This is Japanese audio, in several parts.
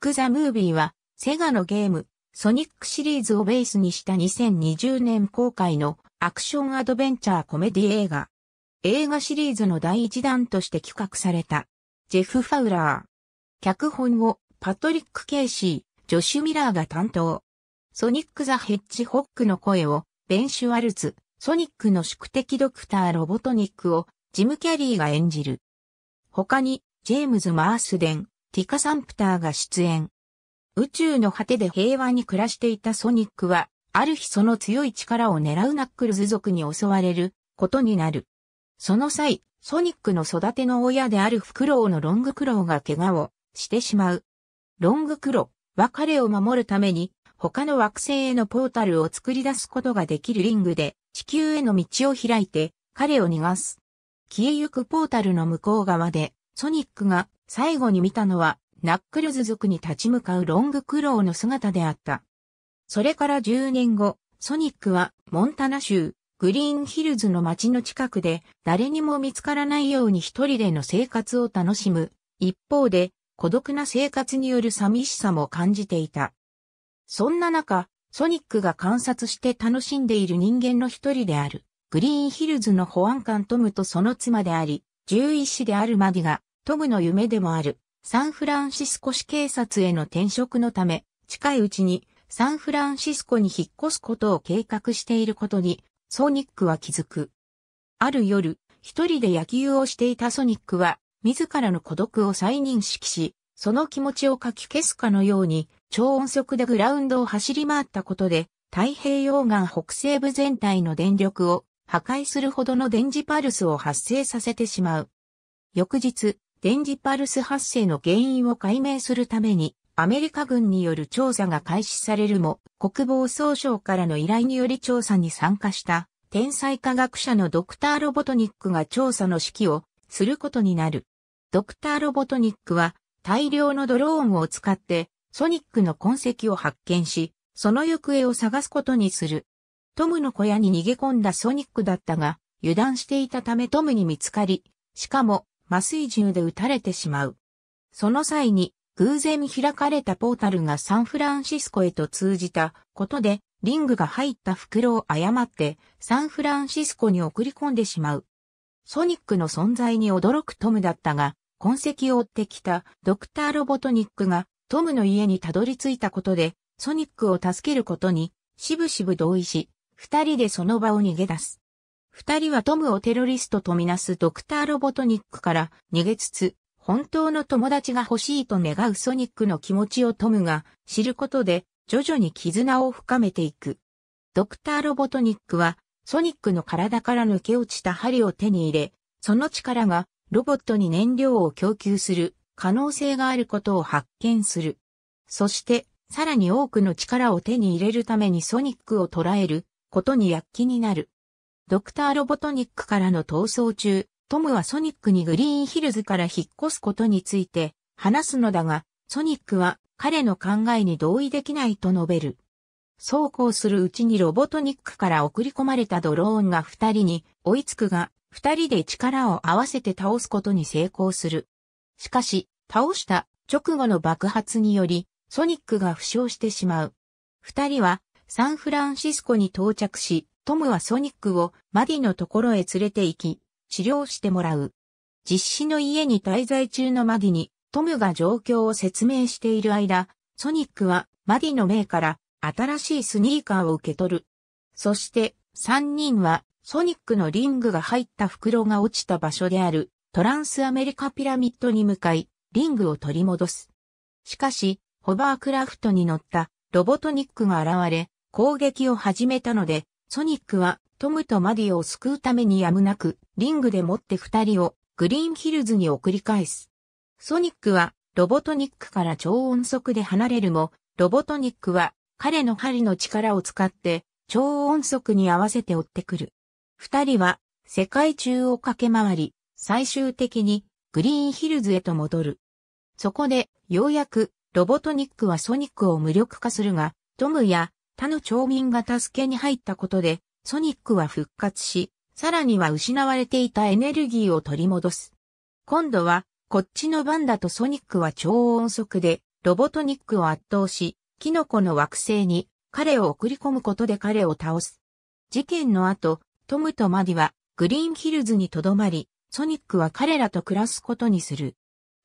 ク・ザ・ムービーは、セガのゲーム、ソニックシリーズをベースにした2020年公開のアクションアドベンチャーコメディ映画。映画シリーズの第一弾として企画された。ジェフ・ファウラー。脚本をパトリック・ケイシー、ジョシュ・ミラーが担当。ソニック・ザ・ヘッジホックの声をベン・シュワルツ、ソニックの宿敵ドクター・ロボトニックをジム・キャリーが演じる。他に、ジェームズ・マースデン、ティカ・サンプターが出演。宇宙の果てで平和に暮らしていたソニックは、ある日その強い力を狙うナックルズ族に襲われることになる。その際、ソニックの育ての親であるフクロウのロングクロウが怪我をしてしまう。ロングクロウは彼を守るために他の惑星へのポータルを作り出すことができるリングで地球への道を開いて彼を逃がす。消えゆくポータルの向こう側でソニックが最後に見たのは、ナックルズ族に立ち向かうロングクローの姿であった。それから10年後、ソニックはモンタナ州、グリーンヒルズの街の近くで誰にも見つからないように一人での生活を楽しむ。一方で、孤独な生活による寂しさも感じていた。そんな中、ソニックが観察して楽しんでいる人間の一人である、グリーンヒルズの保安官トムとその妻であり、獣医師であるマディが、トムの夢でもある、サンフランシスコ市警察への転職のため、近いうちにサンフランシスコに引っ越すことを計画していることに、ソニックは気づく。ある夜、一人で野球をしていたソニックは、自らの孤独を再認識し、その気持ちをかき消すかのように、超音速でグラウンドを走り回ったことで、太平洋岸北西部全体の電力を破壊するほどの電磁パルスを発生させてしまう。翌日、電磁パルス発生の原因を解明するために、アメリカ軍による調査が開始されるも、国防総省からの依頼により調査に参加した、天才科学者のドクター・ロボトニックが調査の指揮をすることになる。ドクター・ロボトニックは、大量のドローンを使って、ソニックの痕跡を発見し、その行方を探すことにする。トムの小屋に逃げ込んだソニックだったが、油断していたためトムに見つかり、しかも麻酔銃で撃たれてしまう。その際に、偶然開かれたポータルがサンフランシスコへと通じたことで、リングが入った袋を誤ってサンフランシスコに送り込んでしまう。ソニックの存在に驚くトムだったが、痕跡を追ってきたドクターロボトニックがトムの家にたどり着いたことで、ソニックを助けることに、しぶしぶ同意し、二人でその場を逃げ出す。二人はトムをテロリストとみなすドクターロボトニックから逃げつつ、本当の友達が欲しいと願うソニックの気持ちをトムが知ることで徐々に絆を深めていく。ドクターロボトニックはソニックの体から抜け落ちた針を手に入れ、その力がロボットに燃料を供給する可能性があることを発見する。そしてさらに多くの力を手に入れるためにソニックを捕らえることに躍起になる。ドクターロボトニックからの逃走中、トムはソニックにグリーンヒルズから引っ越すことについて話すのだが、ソニックは彼の考えに同意できないと述べる。そうこうするうちにロボトニックから送り込まれたドローンが二人に追いつくが、二人で力を合わせて倒すことに成功する。しかし、倒した直後の爆発により、ソニックが負傷してしまう。二人はサンフランシスコに到着し、トムはソニックをマディのところへ連れて行き、治療してもらう。実施の家に滞在中のマディに、トムが状況を説明している間、ソニックはマディの命から新しいスニーカーを受け取る。そして3人はソニックのリングが入った袋が落ちた場所であるトランスアメリカピラミッドに向かい、リングを取り戻す。しかし、ホバークラフトに乗ったロボトニックが現れ、攻撃を始めたので、ソニックはトムとマディを救うためにやむなく、リングで持って二人をグリーンヒルズに送り返す。ソニックはロボトニックから超音速で離れるも、ロボトニックは彼の針の力を使って超音速に合わせて追ってくる。二人は世界中を駆け回り、最終的にグリーンヒルズへと戻る。そこでようやくロボトニックはソニックを無力化するが、トムや他の町民が助けに入ったことで、ソニックは復活し、さらには失われていたエネルギーを取り戻す。今度は、こっちの番だとソニックは超音速で、ロボトニックを圧倒し、キノコの惑星に彼を送り込むことで彼を倒す。事件の後、トムとマディはグリーンヒルズに留まり、ソニックは彼らと暮らすことにする。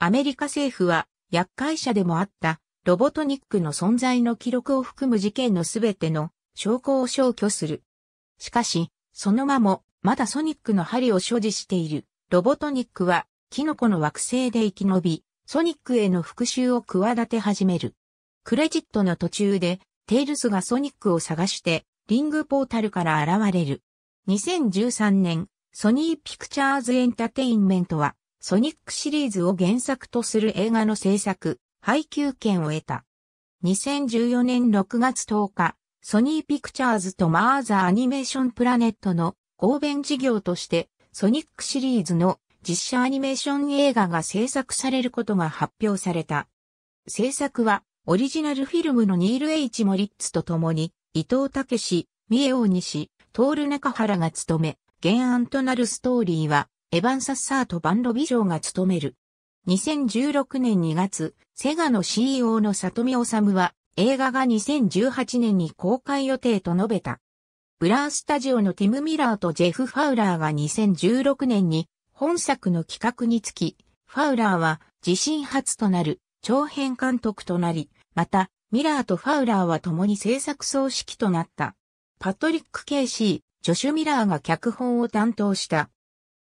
アメリカ政府は厄介者でもあったロボトニックの存在の記録を含む事件のすべての証拠を消去する。しかし、そのまも、まだソニックの針を所持している、ロボトニックは、キノコの惑星で生き延び、ソニックへの復讐を企て始める。クレジットの途中で、テイルスがソニックを探して、リングポータルから現れる。2013年、ソニーピクチャーズエンタテインメントは、ソニックシリーズを原作とする映画の制作、配給権を得た。2014年6月10日、ソニーピクチャーズとマーザーアニメーションプラネットの合弁事業として、ソニックシリーズの実写アニメーション映画が制作されることが発表された。制作は、オリジナルフィルムのニール・エイチ・モリッツと共に、伊藤武史、三重大西、ル・中原が務め、原案となるストーリーは、エヴァン・サッサーとバンロビジョーが務める。2016年2月、セガの CEO の里見治は、映画が2018年に公開予定と述べた。ブラースタジオのティム・ミラーとジェフ・ファウラーが2016年に本作の企画につき、ファウラーは自身初となる長編監督となり、また、ミラーとファウラーは共に制作総指揮となった。パトリック・ケイシー、ジョシュ・ミラーが脚本を担当した。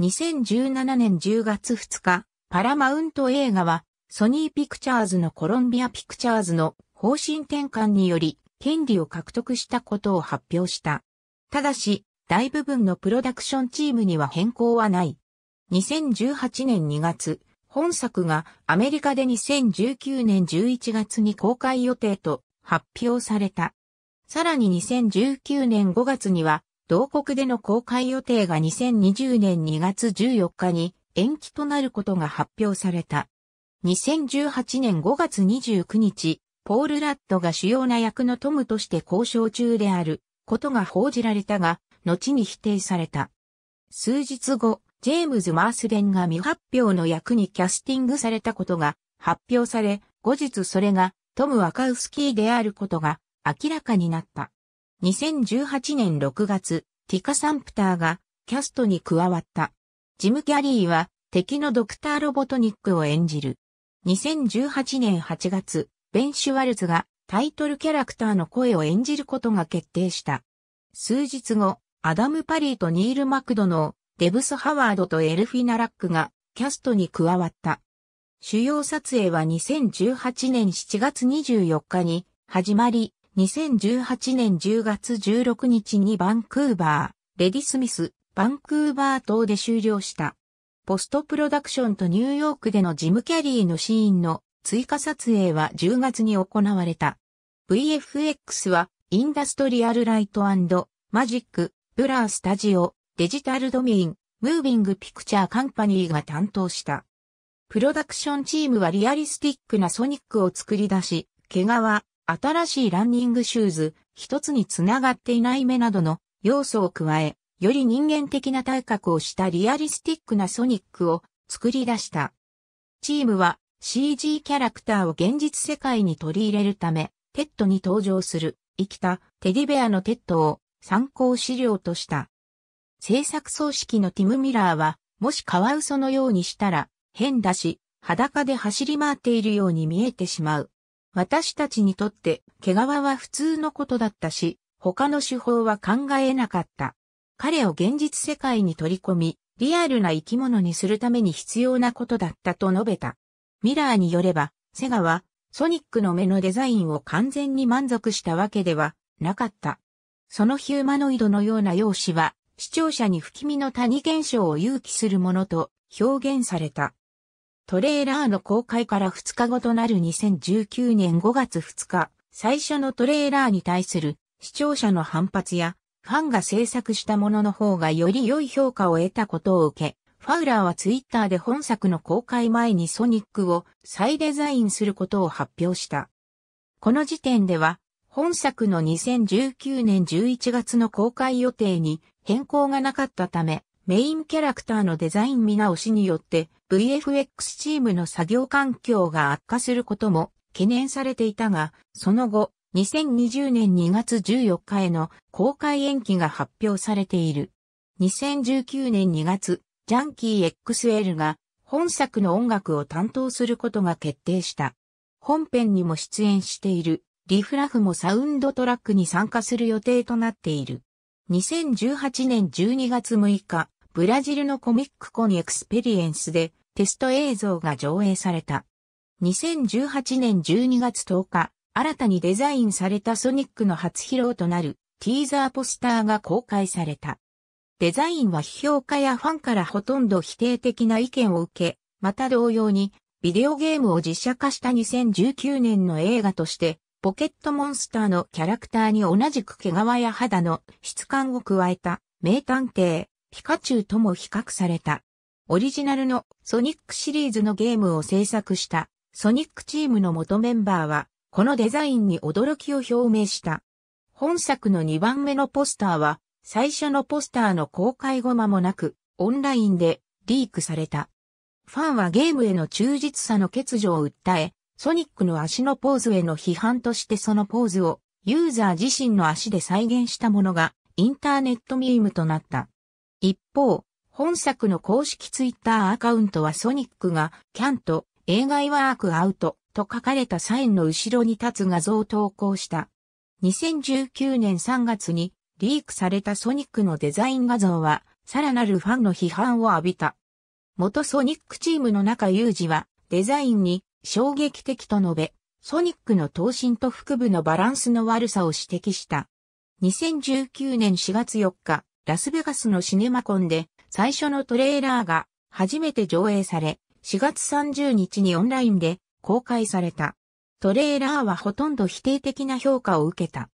2017年10月2日、パラマウント映画は、ソニーピクチャーズのコロンビアピクチャーズの方針転換により、権利を獲得したことを発表した。ただし、大部分のプロダクションチームには変更はない。2018年2月、本作がアメリカで2019年11月に公開予定と発表された。さらに2019年5月には、同国での公開予定が2020年2月14日に延期となることが発表された。2018年5月29日、ポール・ラッドが主要な役のトムとして交渉中であることが報じられたが、後に否定された。数日後、ジェームズ・マースデンが未発表の役にキャスティングされたことが発表され、後日それがトム・ワカウスキーであることが明らかになった。2018年6月、ティカ・サンプターがキャストに加わった。ジム・キャリーは敵のドクター・ロボトニックを演じる。2018年8月、ベン・シュワルツがタイトルキャラクターの声を演じることが決定した。数日後、アダム・パリーとニール・マクドノー、デブス・ハワードとエルフィナ・ラックがキャストに加わった。主要撮影は2018年7月24日に始まり、2018年10月16日にバンクーバー、レディ・スミス、バンクーバー島で終了した。ポストプロダクションとニューヨークでのジム・キャリーのシーンの追加撮影は10月に行われた。VFX はインダストリアルライトマジック、ブラースタジオ、デジタルドミイン、ムービングピクチャーカンパニーが担当した。プロダクションチームはリアリスティックなソニックを作り出し、毛皮、新しいランニングシューズ、一つにつながっていない目などの要素を加え、より人間的な体格をしたリアリスティックなソニックを作り出した。チームは CG キャラクターを現実世界に取り入れるため、テッドに登場する生きたテディベアのテッドを参考資料とした。制作葬式のティム・ミラーは、もしカワウソのようにしたら変だし、裸で走り回っているように見えてしまう。私たちにとって毛皮は普通のことだったし、他の手法は考えなかった。彼を現実世界に取り込み、リアルな生き物にするために必要なことだったと述べた。ミラーによれば、セガは、ソニックの目のデザインを完全に満足したわけではなかった。そのヒューマノイドのような容姿は、視聴者に不気味の谷現象を誘起するものと表現された。トレーラーの公開から2日後となる2019年5月2日、最初のトレーラーに対する視聴者の反発やファンが制作したものの方がより良い評価を得たことを受け、ファウラーはツイッターで本作の公開前にソニックを再デザインすることを発表した。この時点では、本作の2019年11月の公開予定に変更がなかったため、メインキャラクターのデザイン見直しによって VFX チームの作業環境が悪化することも懸念されていたが、その後、2020年2月14日への公開延期が発表されている。2019年2月、ジャンキー XL が本作の音楽を担当することが決定した。本編にも出演しているリフラフもサウンドトラックに参加する予定となっている。2018年12月6日、ブラジルのコミックコンエクスペリエンスでテスト映像が上映された。2018年12月10日、新たにデザインされたソニックの初披露となるティーザーポスターが公開された。デザインは批評家やファンからほとんど否定的な意見を受け、また同様に、ビデオゲームを実写化した2019年の映画として、ポケットモンスターのキャラクターに同じく毛皮や肌の質感を加えた名探偵、ピカチュウとも比較された。オリジナルのソニックシリーズのゲームを制作したソニックチームの元メンバーはこのデザインに驚きを表明した。本作の2番目のポスターは、最初のポスターの公開後間もなく、オンラインでリークされた。ファンはゲームへの忠実さの欠如を訴え、ソニックの足のポーズへの批判としてそのポーズをユーザー自身の足で再現したものがインターネットミームとなった。一方、本作の公式ツイッターアカウントはソニックがキャンと映画ワークアウトと書かれたサインの後ろに立つ画像を投稿した。2019年3月にリークされたソニックのデザイン画像は、さらなるファンの批判を浴びた。元ソニックチームの中有事は、デザインに衝撃的と述べ、ソニックの頭身と腹部のバランスの悪さを指摘した。2019年4月4日、ラスベガスのシネマコンで最初のトレーラーが初めて上映され、4月30日にオンラインで公開された。トレーラーはほとんど否定的な評価を受けた。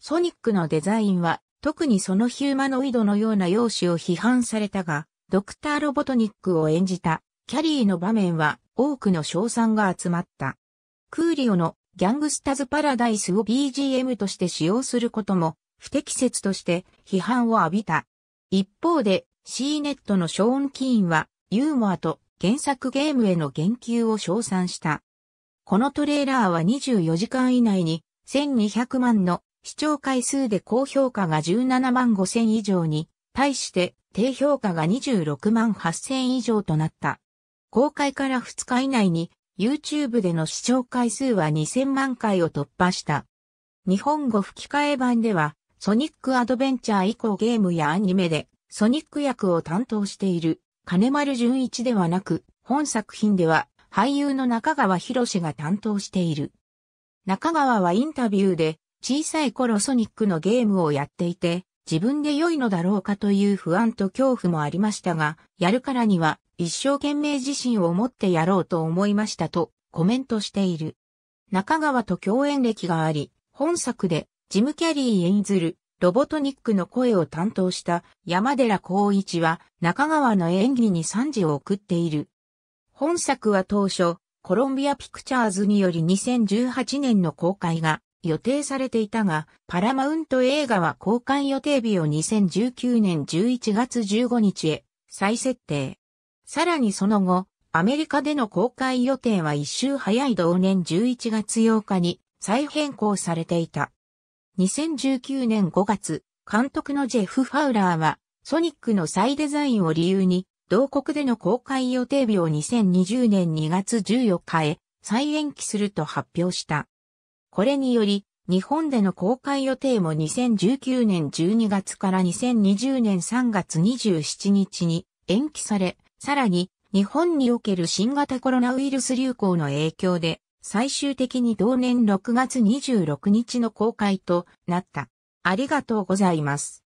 ソニックのデザインは特にそのヒューマノイドのような容姿を批判されたが、ドクター・ロボトニックを演じたキャリーの場面は多くの賞賛が集まった。クーリオのギャングスタズ・パラダイスを BGM として使用することも不適切として批判を浴びた。一方で C ネットのショーン・キーンはユーモアと原作ゲームへの言及を称賛した。このトレーラーは24時間以内に1200万の視聴回数で高評価が17万5千以上に、対して低評価が26万8千以上となった。公開から2日以内に YouTube での視聴回数は2000万回を突破した。日本語吹き替え版ではソニックアドベンチャー以降ゲームやアニメでソニック役を担当している金丸淳一ではなく、本作品では俳優の中川博士が担当している。中川はインタビューで、小さい頃ソニックのゲームをやっていて、自分で良いのだろうかという不安と恐怖もありましたが、やるからには一生懸命自信を持ってやろうと思いましたとコメントしている。中川と共演歴があり、本作でジム・キャリー演ずるロボトニックの声を担当した山寺光一は中川の演技に賛辞を送っている。本作は当初、コロンビアピクチャーズにより2018年の公開が予定されていたが、パラマウント映画は公開予定日を2019年11月15日へ再設定。さらにその後、アメリカでの公開予定は一周早い同年11月8日に再変更されていた。2019年5月、監督のジェフ・ファウラーは、ソニックの再デザインを理由に、同国での公開予定日を2020年2月14日へ再延期すると発表した。これにより、日本での公開予定も2019年12月から2020年3月27日に延期され、さらに日本における新型コロナウイルス流行の影響で最終的に同年6月26日の公開となった。ありがとうございます。